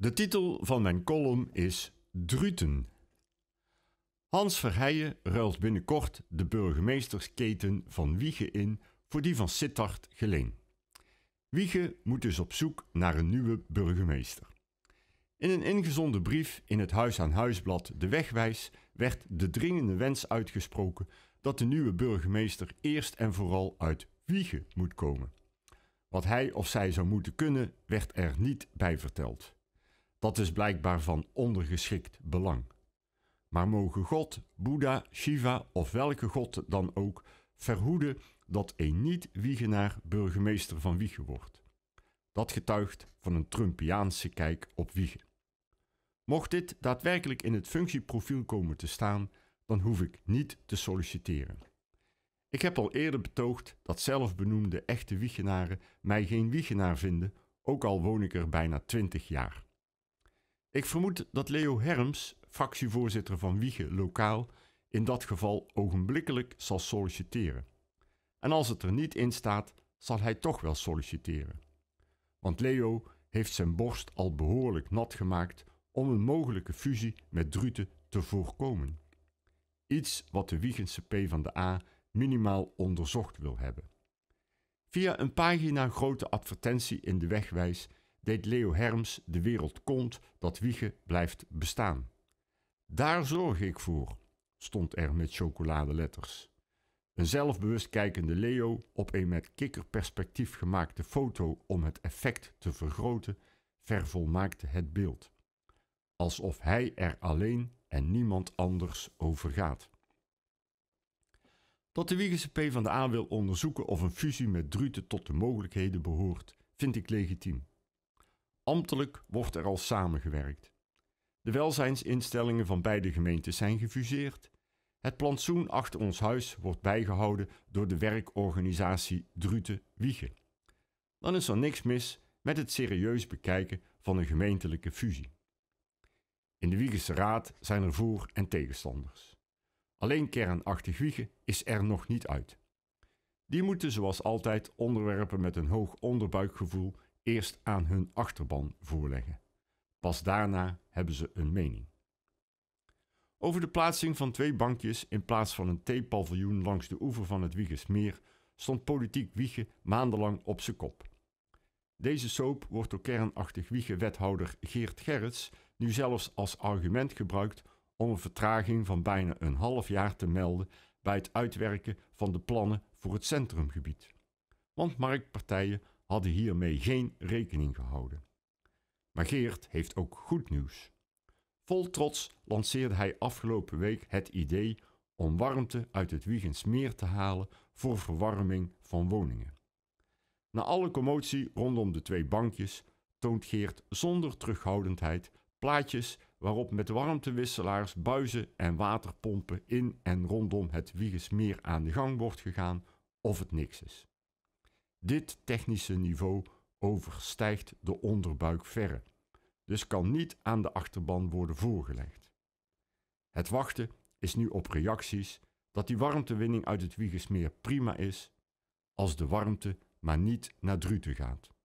De titel van mijn column is Druten. Hans Verheijen ruilt binnenkort de burgemeestersketen van Wiegen in voor die van Sittard Geleen. Wiegen moet dus op zoek naar een nieuwe burgemeester. In een ingezonden brief in het Huis aan Huisblad De Wegwijs werd de dringende wens uitgesproken dat de nieuwe burgemeester eerst en vooral uit Wiegen moet komen. Wat hij of zij zou moeten kunnen, werd er niet bij verteld. Dat is blijkbaar van ondergeschikt belang. Maar mogen God, Boeddha, Shiva of welke God dan ook verhoeden dat een niet-wiegenaar burgemeester van Wiegen wordt. Dat getuigt van een Trumpiaanse kijk op Wiegen. Mocht dit daadwerkelijk in het functieprofiel komen te staan, dan hoef ik niet te solliciteren. Ik heb al eerder betoogd dat zelfbenoemde echte Wiegenaren mij geen Wiegenaar vinden, ook al woon ik er bijna twintig jaar. Ik vermoed dat Leo Herms, fractievoorzitter van Wiegen lokaal, in dat geval ogenblikkelijk zal solliciteren. En als het er niet in staat, zal hij toch wel solliciteren. Want Leo heeft zijn borst al behoorlijk nat gemaakt om een mogelijke fusie met Druten te voorkomen. Iets wat de Wiegense P van de A minimaal onderzocht wil hebben. Via een pagina grote advertentie in de wegwijs deed Leo Herms de wereld kont dat Wiegen blijft bestaan. Daar zorg ik voor, stond er met chocoladeletters. Een zelfbewust kijkende Leo op een met kikkerperspectief gemaakte foto om het effect te vergroten, vervolmaakte het beeld. Alsof hij er alleen en niemand anders over gaat. Dat de Wiegense P van de A wil onderzoeken of een fusie met Druten tot de mogelijkheden behoort, vind ik legitiem. Amtelijk wordt er al samengewerkt. De welzijnsinstellingen van beide gemeentes zijn gefuseerd. Het plantsoen achter ons huis wordt bijgehouden door de werkorganisatie Druten Wiegen. Dan is er niks mis met het serieus bekijken van een gemeentelijke fusie. In de Wiegense Raad zijn er voor- en tegenstanders. Alleen kernachtig Wiegen is er nog niet uit. Die moeten zoals altijd onderwerpen met een hoog onderbuikgevoel eerst aan hun achterban voorleggen. Pas daarna hebben ze een mening. Over de plaatsing van twee bankjes in plaats van een theepaviljoen langs de oever van het Wiegersmeer stond politiek Wiegen maandenlang op zijn kop. Deze soap wordt door kernachtig Wiegen-wethouder Geert Gerrits nu zelfs als argument gebruikt om een vertraging van bijna een half jaar te melden bij het uitwerken van de plannen voor het centrumgebied. Want marktpartijen hadden hiermee geen rekening gehouden. Maar Geert heeft ook goed nieuws. Vol trots lanceerde hij afgelopen week het idee om warmte uit het Wiegensmeer te halen voor verwarming van woningen. Na alle commotie rondom de twee bankjes toont Geert zonder terughoudendheid plaatjes waarop met warmtewisselaars, buizen en waterpompen in en rondom het Wiegensmeer aan de gang wordt gegaan of het niks is. Dit technische niveau overstijgt de onderbuik verre, dus kan niet aan de achterban worden voorgelegd. Het wachten is nu op reacties dat die warmtewinning uit het wiegesmeer prima is, als de warmte maar niet naar Druten gaat.